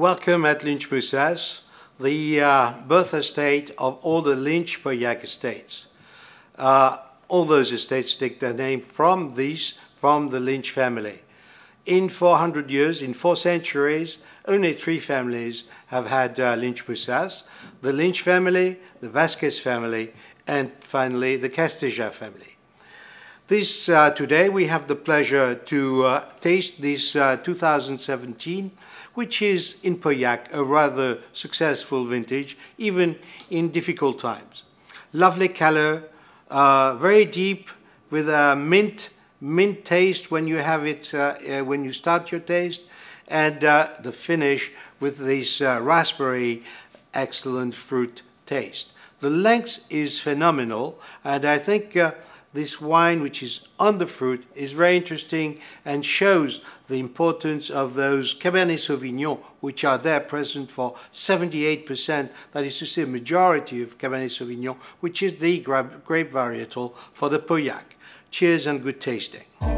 Welcome at Lynch Musa's, the uh, birth estate of all the Lynch Payak estates. Uh, all those estates take their name from these, from the Lynch family. In 400 years, in four centuries, only three families have had uh, Lynch Musas. The Lynch family, the Vasquez family, and finally the Castilla family. This, uh, today we have the pleasure to uh, taste this uh, 2017, which is in Pauillac a rather successful vintage, even in difficult times. Lovely color, uh, very deep, with a mint, mint taste when you have it, uh, uh, when you start your taste, and the finish with this raspberry, excellent fruit taste. The length is phenomenal, and I think this wine, which is on the fruit, is very interesting and shows the importance of those Cabernet Sauvignon, which are there present for 78%, that is to say, a majority of Cabernet Sauvignon, which is the grape varietal for the Pauillac. Cheers and good tasting.